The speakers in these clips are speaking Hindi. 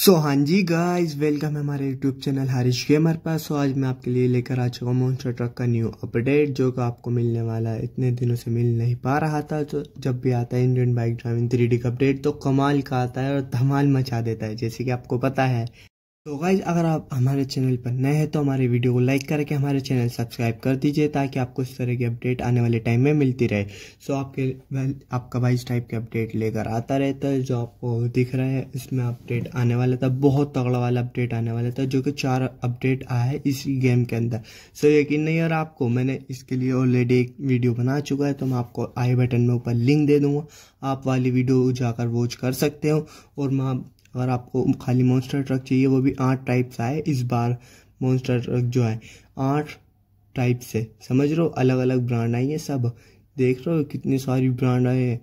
सो हाँ जी गाइस वेलकम है हमारे यूट्यूब चैनल हरीश गेमर पर सो आज मैं आपके लिए लेकर आ चुका हूँ मोन्स्टर ट्रक का न्यू अपडेट जो कि आपको मिलने वाला है इतने दिनों से मिल नहीं पा रहा था तो जब भी आता है इंडियन बाइक ड्राइविंग थ्री का अपडेट तो कमाल का आता है और धमाल मचा देता है जैसे कि आपको पता है तो गाइज अगर आप हमारे चैनल पर नए हैं तो हमारे वीडियो को लाइक करके हमारे चैनल सब्सक्राइब कर दीजिए ताकि आपको इस तरह की अपडेट आने वाले टाइम में मिलती रहे सो आपके वेल आपका वाइज टाइप के अपडेट लेकर आता रहता है जो आपको दिख रहा है इसमें अपडेट आने वाला था बहुत तगड़ा वाला अपडेट आने वाला था जो कि चार अपडेट आया है इसी गेम के अंदर सो यकीन नहीं और आपको मैंने इसके लिए ऑलरेडी एक वीडियो बना चुका है तो मैं आपको आई बटन में ऊपर लिंक दे दूँगा आप वाली वीडियो जाकर वॉच कर सकते हो और मैं अगर आपको खाली मॉन्स्टर ट्रक चाहिए वो भी आठ टाइप आए इस बार मॉन्स्टर ट्रक जो है आठ टाइप से समझ रहे हो अलग अलग ब्रांड आई है सब देख रहे हो कितनी सारी ब्रांड आए हैं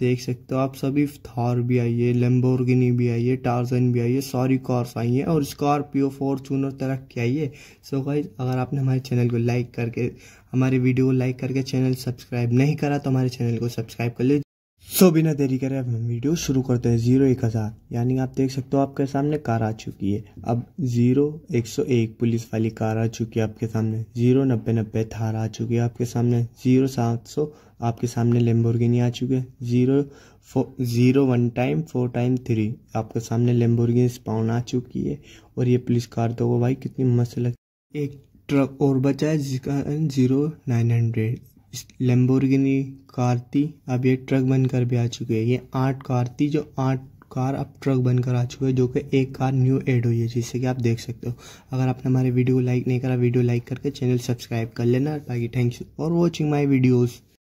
देख सकते हो आप सभी थार भी आई है लेम्बोर्गिनी भी आई है टारजन भी आई है सॉरी कार्स आई हैं और स्कॉर्पियो फॉर्चूनर तरह की आई है सो गाइज अगर आपने हमारे चैनल को लाइक करके हमारे वीडियो को लाइक करके चैनल सब्सक्राइब नहीं करा तो हमारे चैनल को सब्सक्राइब कर लीजिए सो तो बिना देरी करे अब हम वीडियो शुरू करते हैं जीरो एक हज़ार यानी आप देख सकते हो आपके सामने कार आ चुकी है अब जीरो एक सौ एक पुलिस वाली कार आ चुकी है आपके सामने जीरो नब्बे नब्बे थार आ चुकी है आपके सामने जीरो सात सौ आपके सामने लेम्बोर्गिनी आ चुकी है zero zero one time four time three आपके सामने लेम्बोर्गिनी स्पाउन आ चुकी है और ये पुलिस कार तो वो भाई कितनी मस्त लगती एक ट्रक और बचा है जिसका zero nine hundred Lamborghini car थी अब ये ट्रक बनकर भी आ चुकी है ये आठ कार थी जो आठ कार अब ट्रक बनकर आ चुकी है जो कि एक कार न्यू एड हुई है जिससे कि आप देख सकते हो अगर आपने हमारे वीडियो को लाइक नहीं करा वीडियो लाइक करके चैनल सब्सक्राइब कर लेना बाकी you for watching my videos